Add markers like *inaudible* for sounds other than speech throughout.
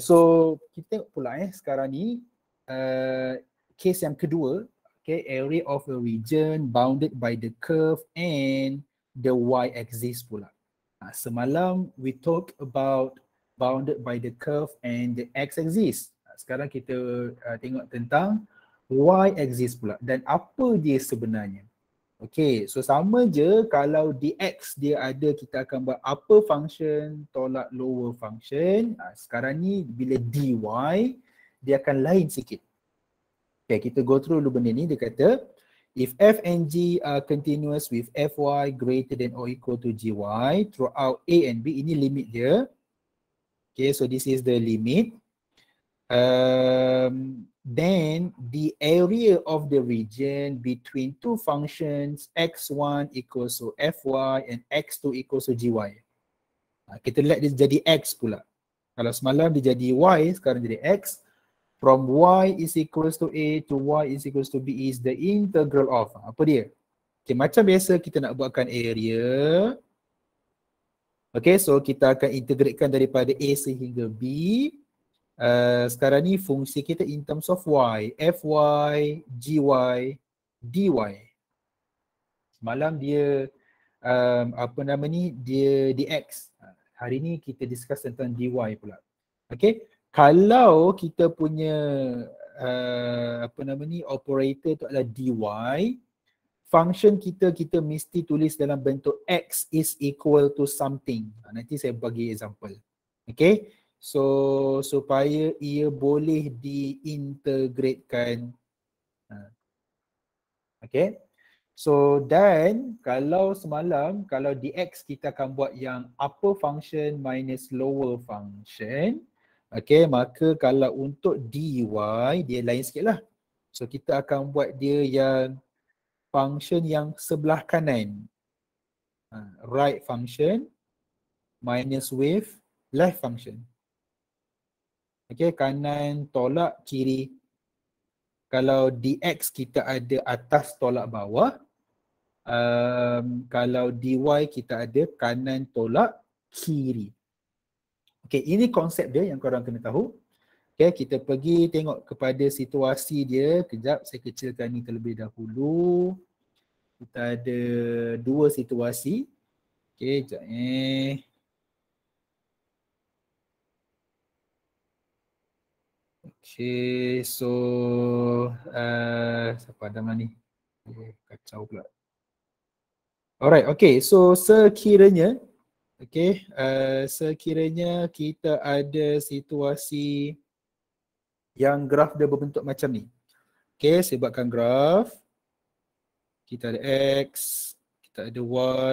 so kita tengok pula eh sekarang ni uh, case yang kedua okay area of a region bounded by the curve and the y-axis pula uh, semalam we talk about bounded by the curve and the x-axis uh, ha, sekarang kita uh, tengok tentang y-axis pula dan apa dia sebenarnya Okay, so sama je kalau dx dia ada kita akan buat upper function tolak lower function. Ha, sekarang ni bila dy dia akan lain sikit. Okay, kita go through dulu benda ni. Dia kata if f and g are continuous with fy greater than or equal to gy throughout a and b, ini limit dia. Okay, so this is the limit um, then the area of the region between two functions x1 equals to fy and x2 equals to gy. Ha, kita let dia jadi x pula. Kalau semalam dia jadi y, sekarang jadi x. From y is equals to a to y is equals to b is the integral of. Ha, apa dia? Okay, macam biasa kita nak buatkan area. Okay, so kita akan integratekan daripada a sehingga b uh, sekarang ni fungsi kita in terms of y, fy, gy, dy. Malam dia um, apa nama ni dia dx. Hari ni kita discuss tentang dy pula. Okay, kalau kita punya uh, apa nama ni operator tu adalah dy, function kita kita mesti tulis dalam bentuk x is equal to something. Nanti saya bagi example. Okay, So supaya ia boleh diintegratkan. Ha. Okay. So dan kalau semalam kalau dx kita akan buat yang upper function minus lower function. Okay maka kalau untuk dy dia lain sikit lah. So kita akan buat dia yang function yang sebelah kanan. Ha, right function minus wave left function. Okey, kanan tolak kiri. Kalau dx kita ada atas tolak bawah. Um, kalau dy kita ada kanan tolak kiri. Okey, ini konsep dia yang korang kena tahu. Okey, kita pergi tengok kepada situasi dia. Kejap, saya kecilkan ini terlebih dahulu. Kita ada dua situasi. Okey, sekejap eh. Okay, so uh, siapa ada mana ni? kacau pula. Alright, okay. So sekiranya, okay, uh, sekiranya kita ada situasi yang graf dia berbentuk macam ni. Okay, saya buatkan graf. Kita ada X, kita ada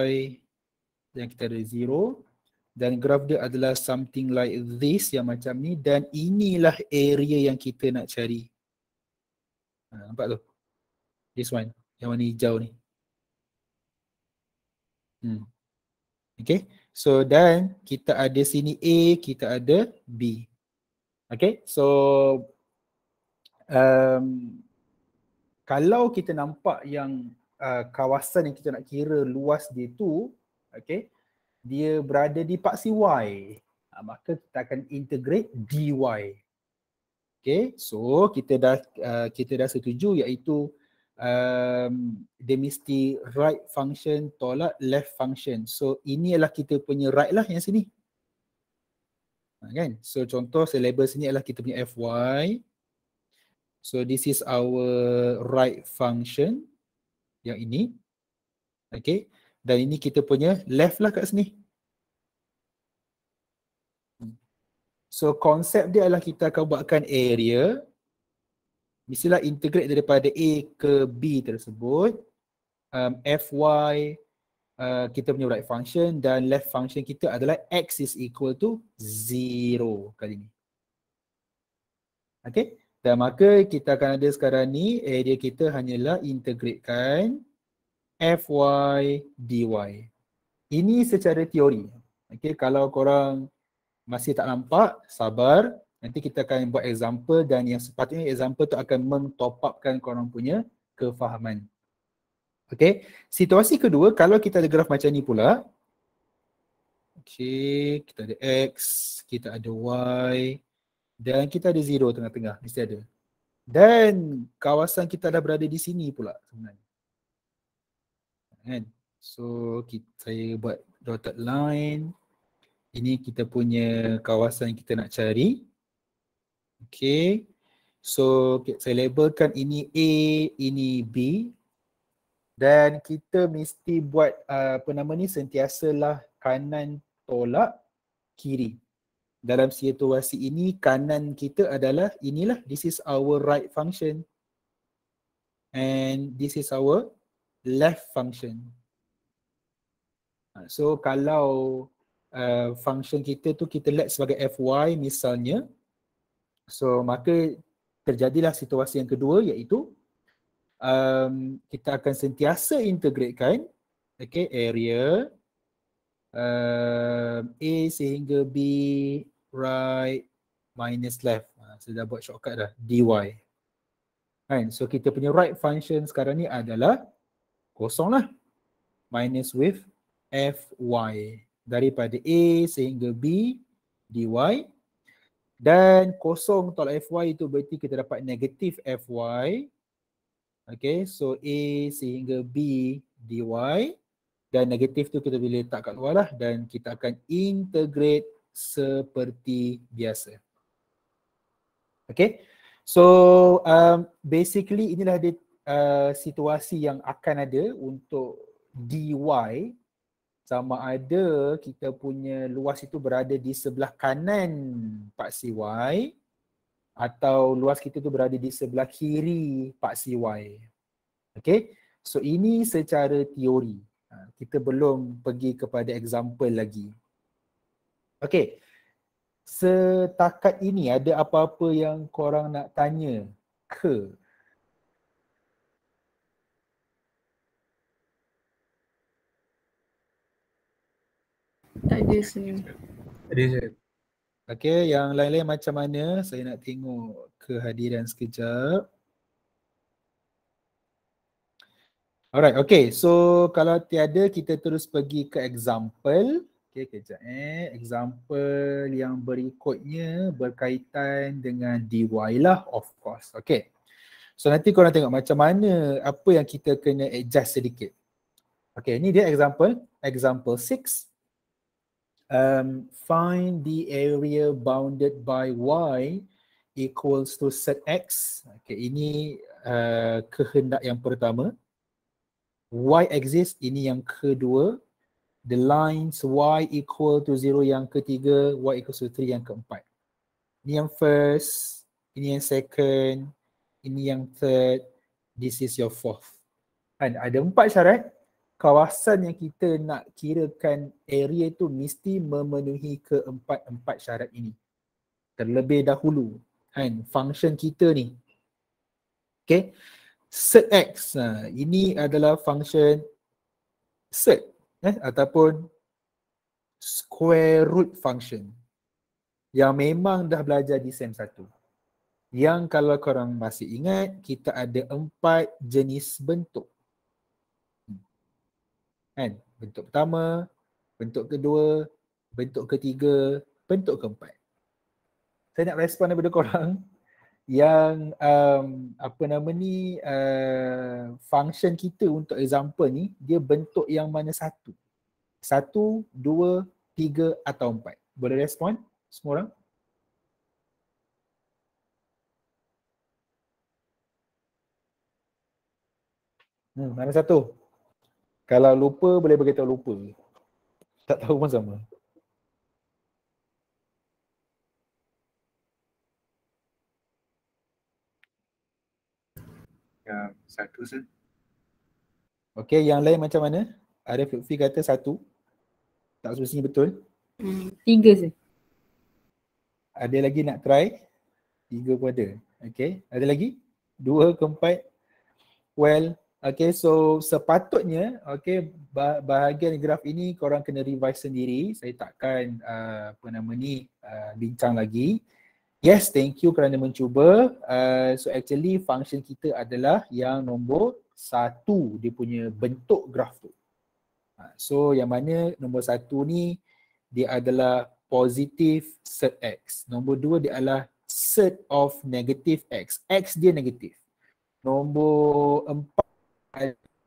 Y, dan kita ada 0 dan graf dia adalah something like this yang macam ni dan inilah area yang kita nak cari. Ha, nampak tu? This one yang warna hijau ni. Hmm. Okay. So dan kita ada sini A, kita ada B. Okay. So um, kalau kita nampak yang uh, kawasan yang kita nak kira luas dia tu, okay, dia berada di paksi Y ha, maka kita akan integrate dy Okay, so kita dah uh, kita dah setuju iaitu um, dia mesti right function tolak left function. So ini adalah kita punya right lah yang sini. Ha, kan? So contoh saya label sini adalah kita punya fy. So this is our right function yang ini. Okay, dan ini kita punya left lah kat sini. So konsep dia adalah kita akan buatkan area mestilah integrate daripada A ke B tersebut um, FY uh, kita punya right function dan left function kita adalah X is equal to 0 kali ni. Okay dan maka kita akan ada sekarang ni area kita hanyalah integratekan FYDY. Ini secara teori. Okay, kalau korang masih tak nampak, sabar. Nanti kita akan buat example dan yang sepatutnya example tu akan mentopapkan korang punya kefahaman. Okay, situasi kedua kalau kita ada graf macam ni pula. Okay, kita ada X, kita ada Y dan kita ada zero tengah-tengah. Mesti ada. Dan kawasan kita dah berada di sini pula sebenarnya kan so kita saya buat dotted line ini kita punya kawasan kita nak cari okey so saya labelkan ini A ini B dan kita mesti buat uh, apa nama ni sentiasalah kanan tolak kiri dalam situasi ini kanan kita adalah inilah this is our right function and this is our left function. Ha, so kalau uh, function kita tu kita let sebagai fy misalnya, so maka terjadilah situasi yang kedua iaitu um, kita akan sentiasa integratekan okay, area um, a sehingga b right minus left. Ha, saya dah buat shortcut dah, dy. Kan? So kita punya right function sekarang ni adalah kosong lah minus with f y daripada a sehingga b dy dan kosong tolak f y itu berarti kita dapat negatif f y okay so a sehingga b dy dan negatif tu kita boleh letak kat luar lah dan kita akan integrate seperti biasa okay so um, basically inilah dia Eh, situasi yang akan ada untuk DY sama ada kita punya luas itu berada di sebelah kanan paksi Y atau luas kita itu berada di sebelah kiri paksi Y. Okay. So ini secara teori. Ha, kita belum pergi kepada example lagi. Okay. Setakat ini ada apa-apa yang korang nak tanya ke? Tak ada saya. Tak ada je. Okay, yang lain-lain macam mana? Saya nak tengok kehadiran sekejap. Alright, okay. So, kalau tiada, kita terus pergi ke example. Okay, kejap eh. Example yang berikutnya berkaitan dengan DY lah, of course. Okay. So, nanti korang tengok macam mana, apa yang kita kena adjust sedikit. Okay, ni dia example. Example 6 um, find the area bounded by y equals to set x. Okay, ini uh, kehendak yang pertama. Y exists, ini yang kedua. The lines y equal to zero yang ketiga, y equals to three yang keempat. Ini yang first, ini yang second, ini yang third, this is your fourth. And ada empat syarat, kawasan yang kita nak kirakan area tu mesti memenuhi keempat-empat syarat ini. Terlebih dahulu kan function kita ni. Okay. Set X. Ha, ini adalah function set eh, ataupun square root function yang memang dah belajar di SEM 1. Yang kalau korang masih ingat, kita ada empat jenis bentuk kan bentuk pertama bentuk kedua bentuk ketiga bentuk keempat saya nak respon daripada korang *laughs* yang um, apa nama ni uh, function kita untuk example ni dia bentuk yang mana satu satu dua tiga atau empat boleh respon semua orang Hmm, mana satu? Kalau lupa boleh bagi tahu lupa. Tak tahu pun sama. Ya, satu sah. Okey, yang lain macam mana? Ada Lutfi kata satu. Tak semestinya betul. Hmm, tiga sah. Ada lagi nak try? Tiga pun ada. Okey, ada lagi? Dua ke empat? Well, Okay, so sepatutnya, okay, bahagian graf ini korang kena revise sendiri. Saya takkan uh, apa nama ni uh, bincang lagi. Yes, thank you kerana mencuba. Uh, so actually function kita adalah yang nombor satu dia punya bentuk graf tu. Ha, so yang mana nombor satu ni dia adalah positive set x. Nombor dua dia adalah set of negative x. X dia negatif. Nombor empat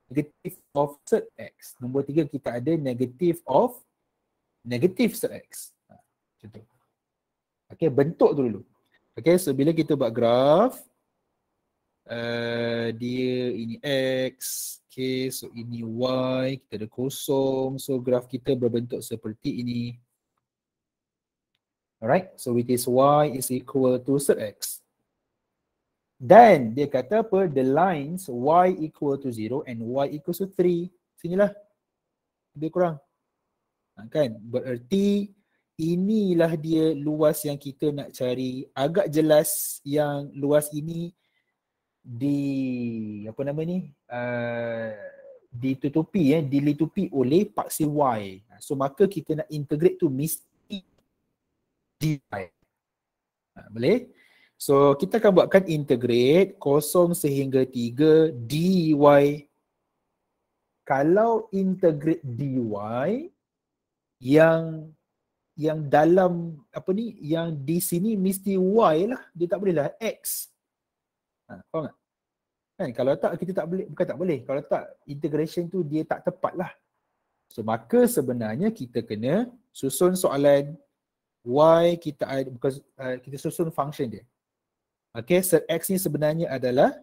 negative of cert x. Nombor tiga kita ada negative of negative cert x. Ha, macam tu. Okay, bentuk tu dulu. Okay, so bila kita buat graf, uh, eh, dia ini x, okay, so ini y, kita ada kosong. So graf kita berbentuk seperti ini. Alright, so which is y is equal to cert x. Then dia kata apa? The lines y equal to 0 and y equal to 3. lah, dia kurang. Ha, kan? Bererti inilah dia luas yang kita nak cari. Agak jelas yang luas ini di apa nama ni? Uh, ditutupi ya, eh, dilitupi oleh paksi y. Ha, so maka kita nak integrate tu mesti di y. Ha, boleh? So kita akan buatkan integrate kosong sehingga tiga dy. Kalau integrate dy yang yang dalam apa ni yang di sini mesti y lah dia tak boleh lah x. Ha, faham tak? Kan kalau tak kita tak boleh bukan tak boleh kalau tak integration tu dia tak tepat lah. So maka sebenarnya kita kena susun soalan y kita bukan eh, kita susun function dia. Okay, set X ni sebenarnya adalah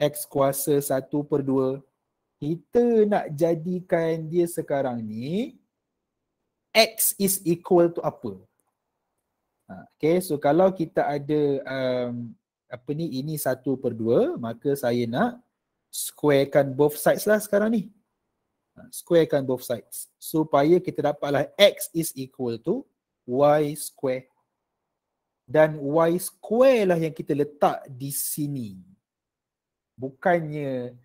X kuasa 1 per 2. Kita nak jadikan dia sekarang ni X is equal to apa? Ha, okay, so kalau kita ada um, apa ni, ini 1 per 2, maka saya nak squarekan both sides lah sekarang ni. Ha, squarekan both sides. Supaya kita dapatlah X is equal to Y square dan y square lah yang kita letak di sini. Bukannya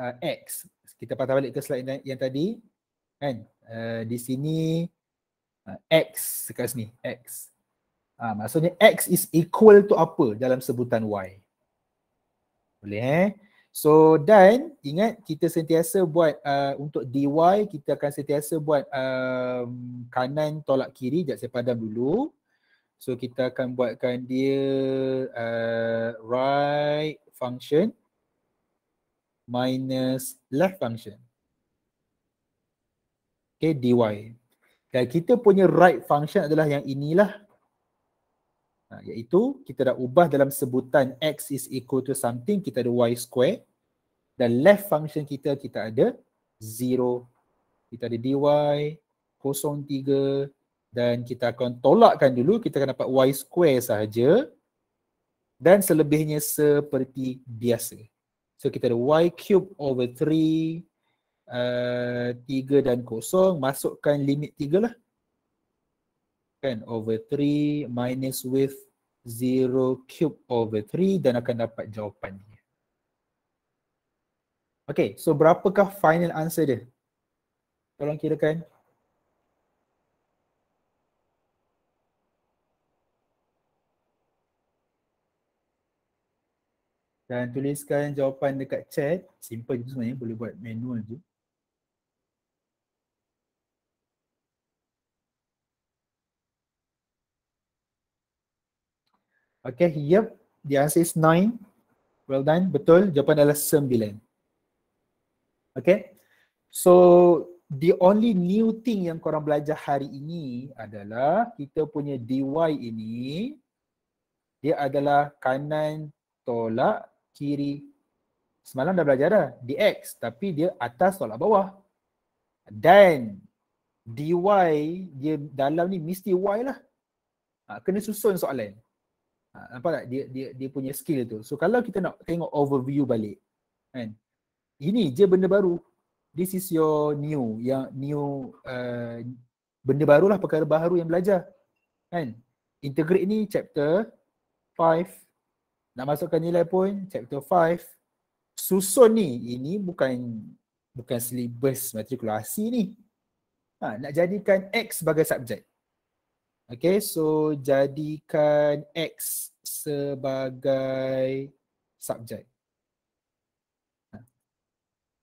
uh, x. Kita patah balik ke slide yang tadi. Kan? Uh, di sini uh, x dekat sini. X. Ha, maksudnya x is equal to apa dalam sebutan y. Boleh eh? So dan ingat kita sentiasa buat uh, untuk dy kita akan sentiasa buat um, kanan tolak kiri. Sekejap saya padam dulu. So kita akan buatkan dia uh, right function minus left function. Okay, dy. Dan kita punya right function adalah yang inilah. Ha, iaitu kita dah ubah dalam sebutan x is equal to something, kita ada y square. Dan left function kita, kita ada 0. Kita ada dy, 0, 3, dan kita akan tolakkan dulu kita akan dapat y square sahaja dan selebihnya seperti biasa. So kita ada y cube over 3 uh, tiga uh, dan kosong masukkan limit tiga lah kan over 3 minus with 0 cube over 3 dan akan dapat jawapan dia. Okay so berapakah final answer dia? Tolong kirakan 0.5 dan tuliskan jawapan dekat chat simple je sebenarnya boleh buat manual je Okay, yep. The answer is 9. Well done. Betul. Jawapan adalah 9. Okay. So, the only new thing yang korang belajar hari ini adalah kita punya dy ini dia adalah kanan tolak kiri. Semalam dah belajar dah dx tapi dia atas tolak bawah. Dan dy dia dalam ni mesti y lah. Ha, kena susun soalan. Ha, nampak tak dia, dia, dia punya skill tu. So kalau kita nak tengok overview balik. Kan? Ini je benda baru. This is your new, yang new uh, benda barulah perkara baru yang belajar. Kan? Integrate ni chapter 5 nak masukkan nilai pun chapter 5 susun ni ini bukan bukan syllabus matrikulasi ni ha, nak jadikan X sebagai subjek Okay, so jadikan X sebagai subjek. Ha.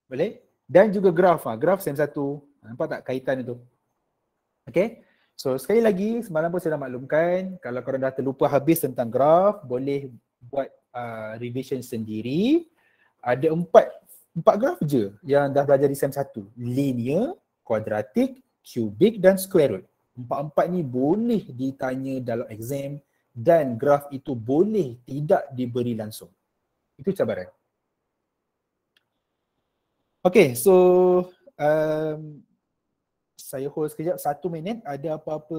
Boleh? Dan juga graf ha. graf sem satu. Ha, nampak tak kaitan itu? Okay, so sekali lagi semalam pun saya dah maklumkan kalau korang dah terlupa habis tentang graf, boleh buat uh, revision sendiri ada empat empat graf je yang dah belajar di SEM 1 linear, kuadratik, cubic dan square root empat-empat ni boleh ditanya dalam exam dan graf itu boleh tidak diberi langsung itu cabaran Okay, so um, saya hold sekejap satu minit ada apa-apa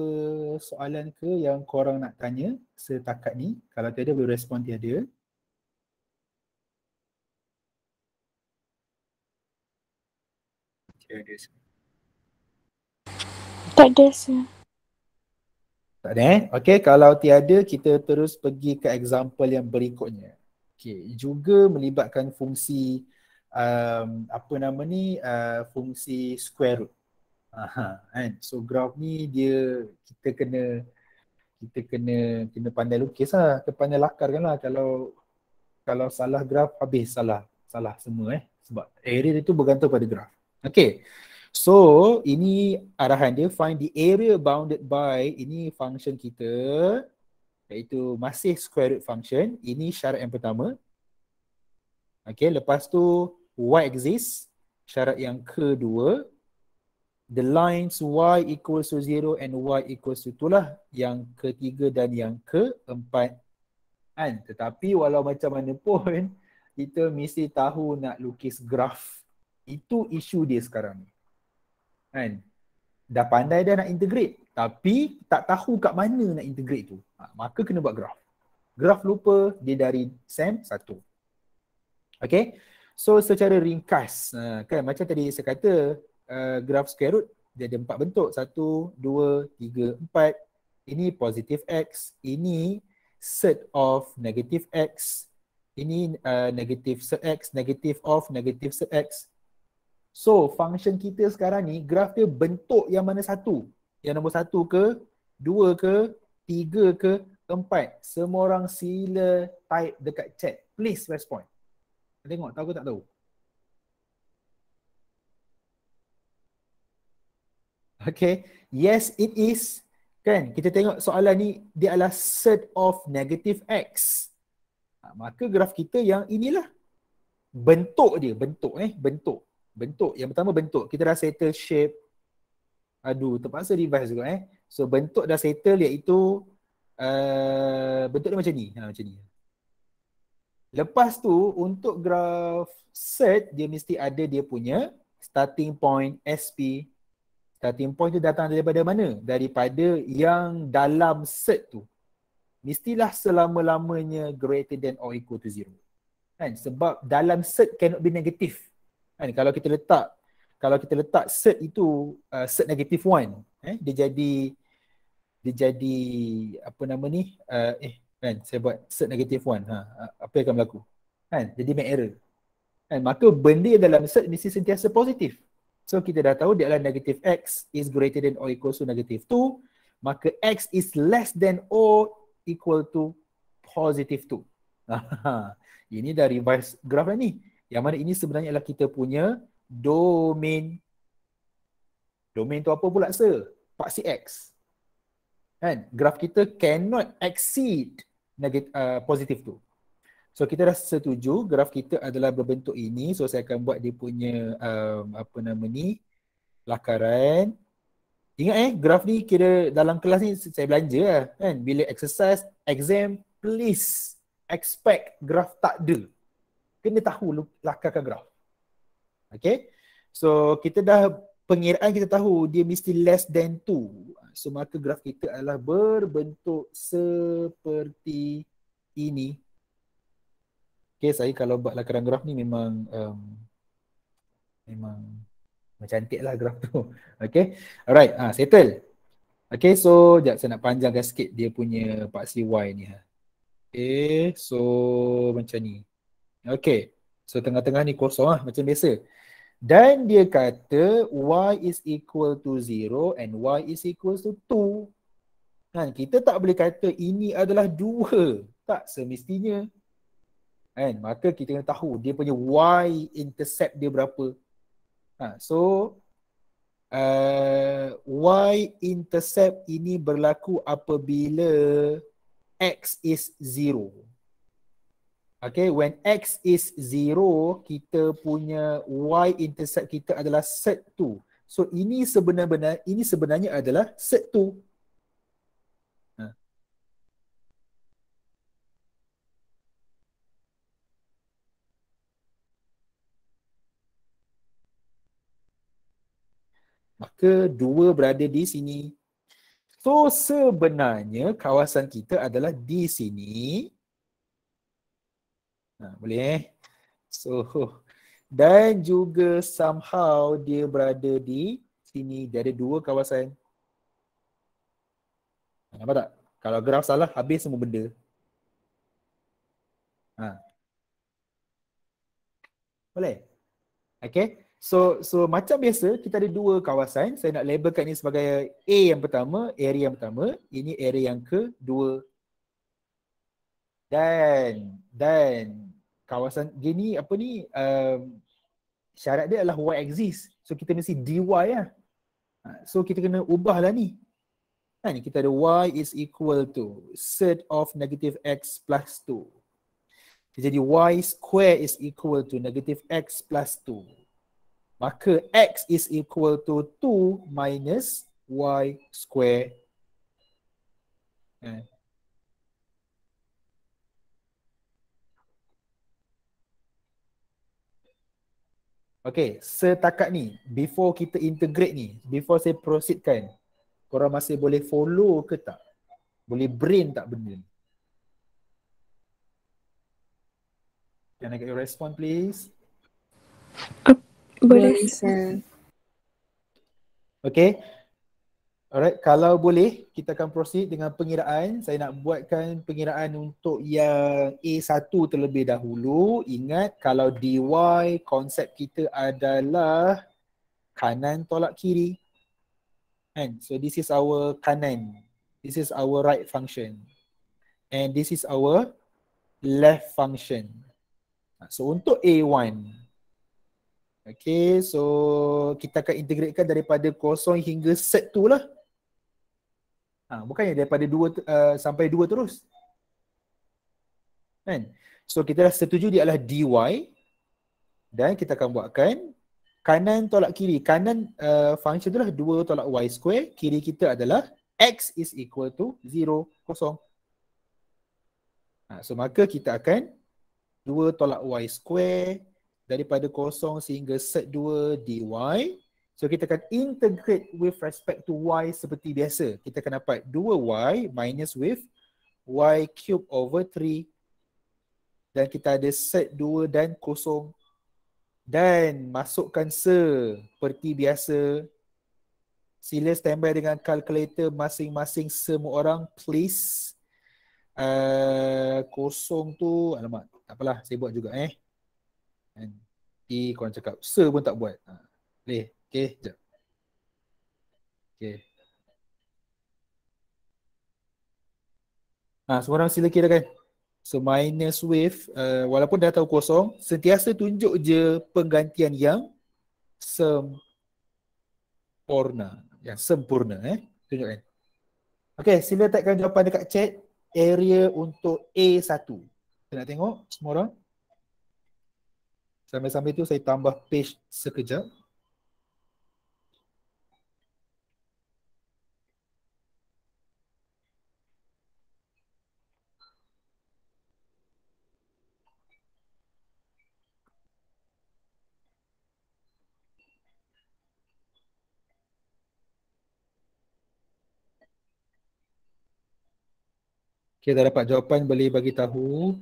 soalan ke yang korang nak tanya setakat ni kalau tiada boleh respon tiada tiada tak ada tak ada eh? Okay, kalau tiada kita terus pergi ke example yang berikutnya. Okay, juga melibatkan fungsi um, apa nama ni, uh, fungsi square root. Aha, kan? So graph ni dia kita kena kita kena kena pandai lukis lah, kena pandai lakar kan lah kalau kalau salah graf habis salah salah semua eh sebab area dia tu bergantung pada graf. Okay so ini arahan dia find the area bounded by ini function kita iaitu masih square root function ini syarat yang pertama okay lepas tu y exists syarat yang kedua the lines y equals to zero and y equals to 2 lah yang ketiga dan yang keempat kan tetapi walau macam mana pun *laughs* kita mesti tahu nak lukis graf itu isu dia sekarang ni kan dah pandai dah nak integrate tapi tak tahu kat mana nak integrate tu ha, maka kena buat graf graf lupa dia dari sam satu. okay So secara ringkas ha, kan macam tadi saya kata uh, eh, graf square root dia ada empat bentuk satu dua tiga empat ini positif x ini set of negative x ini uh, negative set x negative of negative set x so function kita sekarang ni graf dia bentuk yang mana satu yang nombor satu ke dua ke tiga ke empat semua orang sila type dekat chat please respond tengok tahu ke tak tahu Okay. Yes, it is. Kan? Kita tengok soalan ni, dia adalah set of negative X. Ha, maka graf kita yang inilah. Bentuk dia. Bentuk eh. Bentuk. Bentuk. Yang pertama bentuk. Kita dah settle shape. Aduh, terpaksa revise juga eh. So, bentuk dah settle iaitu uh, bentuk dia macam ni. Ha, macam ni. Lepas tu, untuk graf set, dia mesti ada dia punya starting point SP starting point tu datang daripada mana? Daripada yang dalam set tu. Mestilah selama-lamanya greater than or equal to zero. Kan? Sebab dalam set cannot be negatif. Kan? Kalau kita letak kalau kita letak set itu uh, cert negative one. Eh? Dia jadi dia jadi apa nama ni? Uh, eh kan saya buat set negative one. Ha, apa yang akan berlaku? Kan? Jadi make error. Kan? Maka benda dalam set mesti sentiasa positif. So kita dah tahu dia adalah negative x is greater than or equal to negative 2. Maka x is less than or equal to positive 2. *laughs* ini dah revise graf ni. Yang mana ini sebenarnya adalah kita punya domain. Domain tu apa pula sir? Paksi x. Kan? Graf kita cannot exceed negative, uh, positive 2. So kita dah setuju graf kita adalah berbentuk ini. So saya akan buat dia punya um, apa nama ni lakaran. Ingat eh graf ni kira dalam kelas ni saya belanja lah kan. Bila exercise, exam, please expect graf tak ada. Kena tahu lakarkan graf. Okay. So kita dah pengiraan kita tahu dia mesti less than 2. So maka graf kita adalah berbentuk seperti ini. Okay, saya kalau buatlah kerang graf ni memang um, memang cantik lah graf tu. *laughs* Okay, alright. Ha, settle. Okay, so sekejap saya nak panjangkan sikit dia punya paksi Y ni. Ha. Okay, so macam ni. Okay, so tengah-tengah ni kosong lah macam biasa. Dan dia kata Y is equal to 0 and Y is equal to 2. Kan, kita tak boleh kata ini adalah 2. Tak semestinya kan maka kita kena tahu dia punya y intercept dia berapa ha so uh, y intercept ini berlaku apabila x is zero Okay, when x is zero, kita punya y intercept kita adalah set 2. So ini sebenarnya ini sebenarnya adalah set kedua berada di sini. So sebenarnya kawasan kita adalah di sini. Ha, boleh eh? So dan juga somehow dia berada di sini. Dia ada dua kawasan. Ha, nampak tak? Kalau graf salah habis semua benda. Ha. Boleh? Okay. So so macam biasa kita ada dua kawasan. Saya nak labelkan ini sebagai A yang pertama, area yang pertama. Ini area yang kedua. Dan dan kawasan gini apa ni um, syarat dia adalah y exists. So kita mesti dy lah. Ya. Ha, so kita kena ubahlah ni. Kan kita ada y is equal to set of negative x plus 2. Jadi y square is equal to negative x plus 2 maka x is equal to 2 minus y square. Eh. Okay. setakat ni, before kita integrate ni, before saya proceed korang masih boleh follow ke tak? Boleh brain tak benda ni? Can I get your response please? Uh, boleh, Okay. Alright, kalau boleh kita akan proceed dengan pengiraan. Saya nak buatkan pengiraan untuk yang A1 terlebih dahulu. Ingat kalau DY konsep kita adalah kanan tolak kiri. And so this is our kanan. This is our right function. And this is our left function. So untuk A1, Okay, so kita akan integratekan daripada kosong hingga set tu lah. Ha, bukannya daripada dua uh, sampai dua terus. Kan? So kita dah setuju dia adalah dy dan kita akan buatkan kanan tolak kiri. Kanan uh, function tu lah 2 tolak y square. Kiri kita adalah x is equal to zero kosong. Ha, so maka kita akan dua tolak y square daripada kosong sehingga set 2 dy So kita akan integrate with respect to y seperti biasa Kita akan dapat 2y minus with y cube over 3 Dan kita ada set 2 dan kosong Dan masukkan seperti biasa Sila standby dengan kalkulator masing-masing semua orang please uh, Kosong tu, alamak tak apalah saya buat juga eh E korang cakap Sir pun tak buat ha. Boleh Okay Sekejap Okay ah, ha, Semua orang sila kira kan So minus wave uh, Walaupun dah tahu kosong Sentiasa tunjuk je Penggantian yang Sempurna Yang sempurna eh Tunjukkan Okay sila tagkan jawapan dekat chat Area untuk A1 Kita nak tengok semua orang Sambil-sambil tu saya tambah page sekejap. Okay, dah dapat jawapan. Boleh bagi tahu.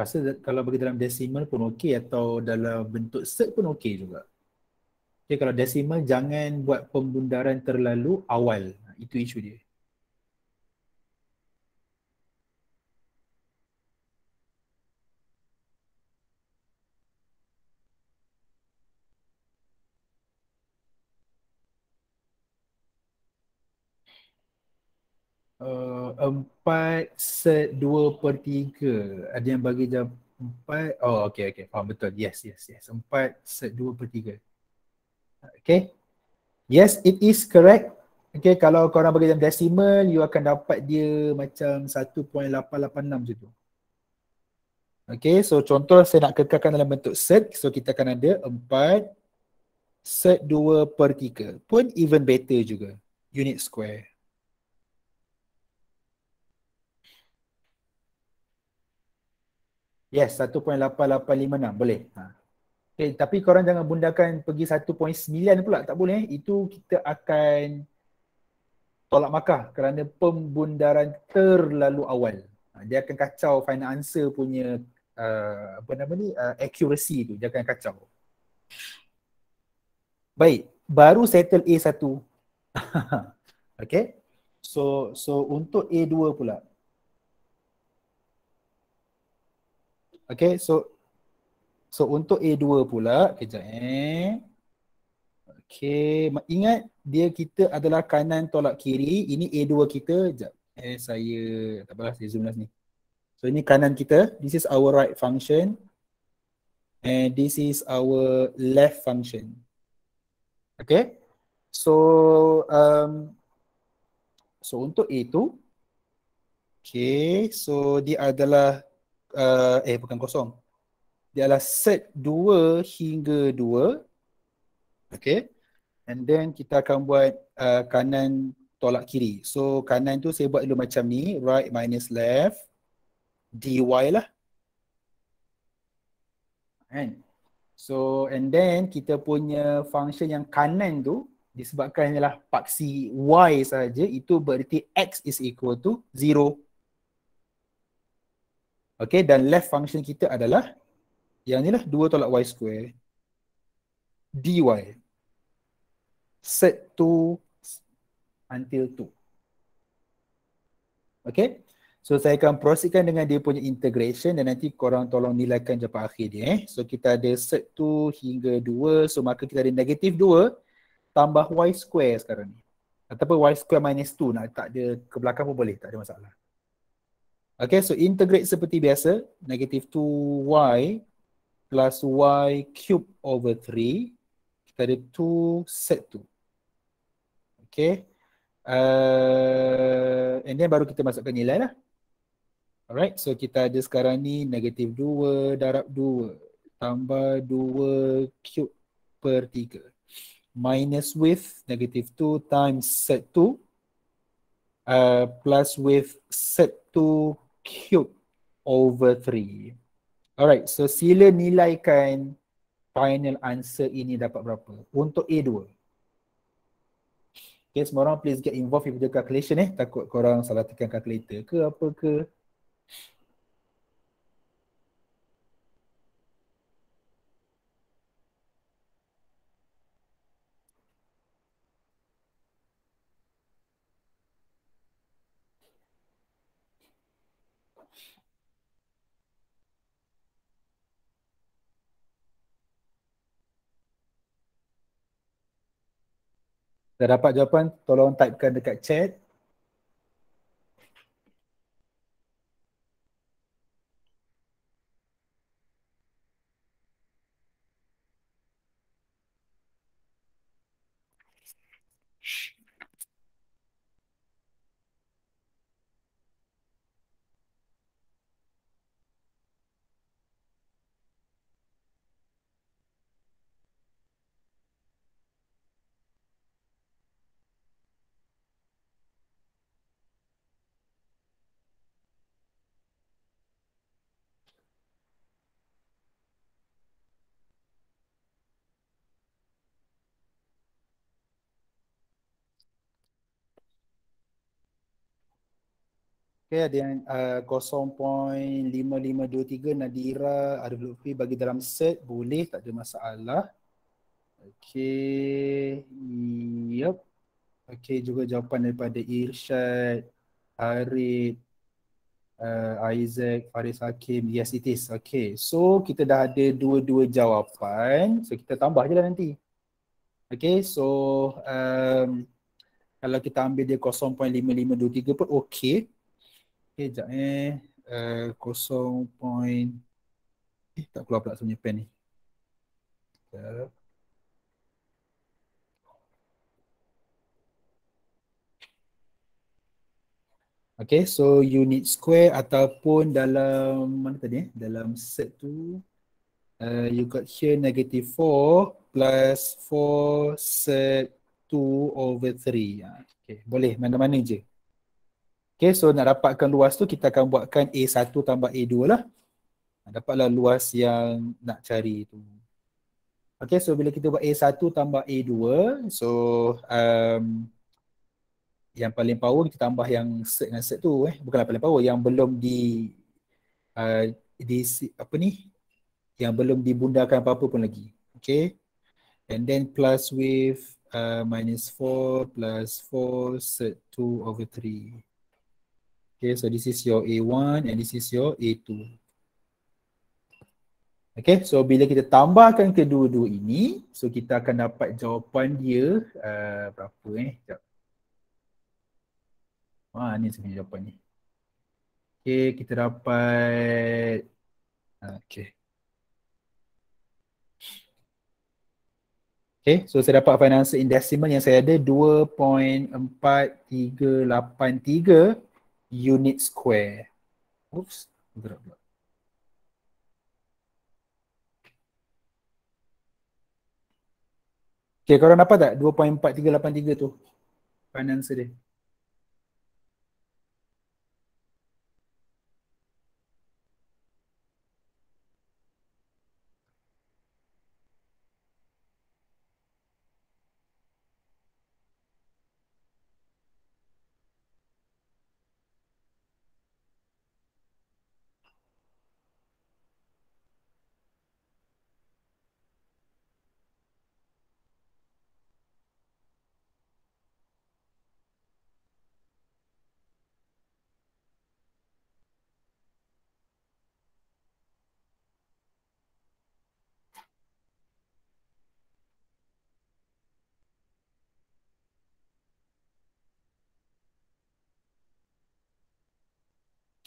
rasa kalau bagi dalam decimal pun okey atau dalam bentuk set pun okey juga. Jadi kalau decimal jangan buat pembundaran terlalu awal. Itu isu dia. empat set dua per tiga. Ada yang bagi jam empat. Oh, okay, okay. Faham betul. Yes, yes, yes. Empat set dua per tiga. Okay. Yes, it is correct. Okay, kalau korang bagi jam decimal, you akan dapat dia macam 1.886 je tu. Okay, so contoh saya nak kekalkan dalam bentuk set. So kita akan ada empat set dua per tiga. Pun even better juga. Unit square. Yes, 1.8856 boleh. Ha. Okay, tapi korang jangan bundarkan pergi 1.9 pula. Tak boleh. Eh. Itu kita akan tolak markah kerana pembundaran terlalu awal. Ha, dia akan kacau final answer punya uh, apa nama ni? Uh, accuracy tu. Dia akan kacau. Baik. Baru settle A1. *laughs* okay. So, so untuk A2 pula. Okay so So untuk A2 pula Kejap eh Okay ingat dia kita adalah kanan tolak kiri Ini A2 kita Kejap eh saya tak apalah saya zoom lah sini So ini kanan kita This is our right function And this is our left function Okay So um, So untuk A2 Okay, so dia adalah uh, eh bukan kosong. Dia adalah set 2 hingga 2. Okay. And then kita akan buat uh, kanan tolak kiri. So kanan tu saya buat dulu macam ni. Right minus left. DY lah. And so and then kita punya function yang kanan tu disebabkan ialah paksi y saja itu berarti x is equal to Okay dan left function kita adalah yang inilah 2 tolak y square dy set to until 2. Okay so saya akan proceedkan dengan dia punya integration dan nanti korang tolong nilaikan jawapan akhir dia eh. So kita ada set to hingga 2 so maka kita ada negatif 2 tambah y square sekarang ni. atau y square minus 2 nak tak dia ke belakang pun boleh tak ada masalah. Okay, so integrate seperti biasa, negative 2y plus y cube over 3. Kita ada 2 set 2. Okay. Uh, and then baru kita masukkan nilai lah. Alright, so kita ada sekarang ni negative 2 darab 2 tambah 2 cube per 3. Minus with negative 2 times set 2 uh, plus with set 2 cube over 3. Alright, so sila nilaikan final answer ini dapat berapa untuk A2. Okay, semua orang please get involved with the calculation eh. Takut korang salah tekan calculator ke apa ke. Dah dapat jawapan, tolong typekan dekat chat. Okay, ada yang uh, ah, 0.5523 Nadira ada Lutfi bagi dalam set boleh tak ada masalah. Okay, yup. Okay, juga jawapan daripada Irsyad, Harid, uh, ah, Isaac, Faris Hakim. Yes, it is. Okay, so kita dah ada dua-dua jawapan. So, kita tambah je lah nanti. Okay, so um, kalau kita ambil dia 0.5523 pun okay. Okay, sekejap eh. Uh, kosong point. Eh, tak keluar pula sebenarnya pen ni. Sekejap. Okay, so unit square ataupun dalam mana tadi eh? Dalam set tu. Uh, you got here negative 4 plus 4 set 2 over 3. Ah, okay, boleh mana-mana je. Okay, so nak dapatkan luas tu kita akan buatkan A1 tambah A2 lah. Dapatlah luas yang nak cari tu. Okay, so bila kita buat A1 tambah A2, so um, yang paling power kita tambah yang set dengan set tu eh. Bukanlah paling power, yang belum di, uh, di apa ni, yang belum dibundarkan apa-apa pun lagi. Okay, and then plus with uh, minus 4 plus 4 set 2 over 3. Okay, so this is your A1 and this is your A2. Okay, so bila kita tambahkan kedua-dua ini, so kita akan dapat jawapan dia uh, berapa eh? Sekejap. Wah, ha, ni sebenarnya jawapan ni. Okay, kita dapat... Ha, okay. Okay, so saya dapat final answer in decimal yang saya ada 2.4383 unit square. Oops, gerak pula. Okay, korang nampak tak 2.4383 tu? Finance dia.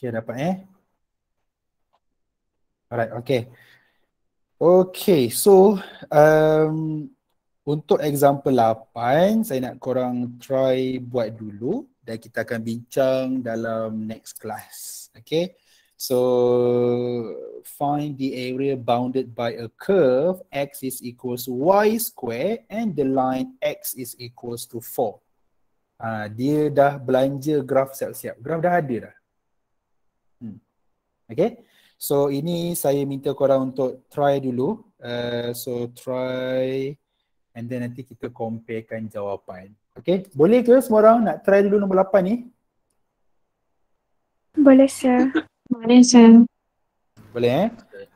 Okay, dapat eh. Alright, okay. Okay, so um, untuk example 8, saya nak korang try buat dulu dan kita akan bincang dalam next class. Okay, so find the area bounded by a curve x is equals y square and the line x is equals to 4. Uh, ah, dia dah belanja graf siap-siap. Graf dah ada dah. Okay. So ini saya minta korang untuk try dulu. Uh, so try and then nanti kita comparekan jawapan. Okay. Boleh ke semua orang nak try dulu nombor 8 ni? Boleh sir. *laughs* Boleh sir. Boleh eh?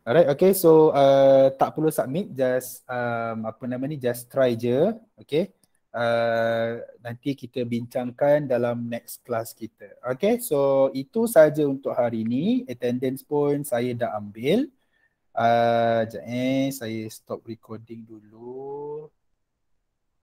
Alright, okay. So uh, tak perlu submit. Just um, apa nama ni? Just try je. Okay uh, nanti kita bincangkan dalam next class kita. Okay, so itu saja untuk hari ini. Attendance pun saya dah ambil. Uh, sekejap eh, saya stop recording dulu.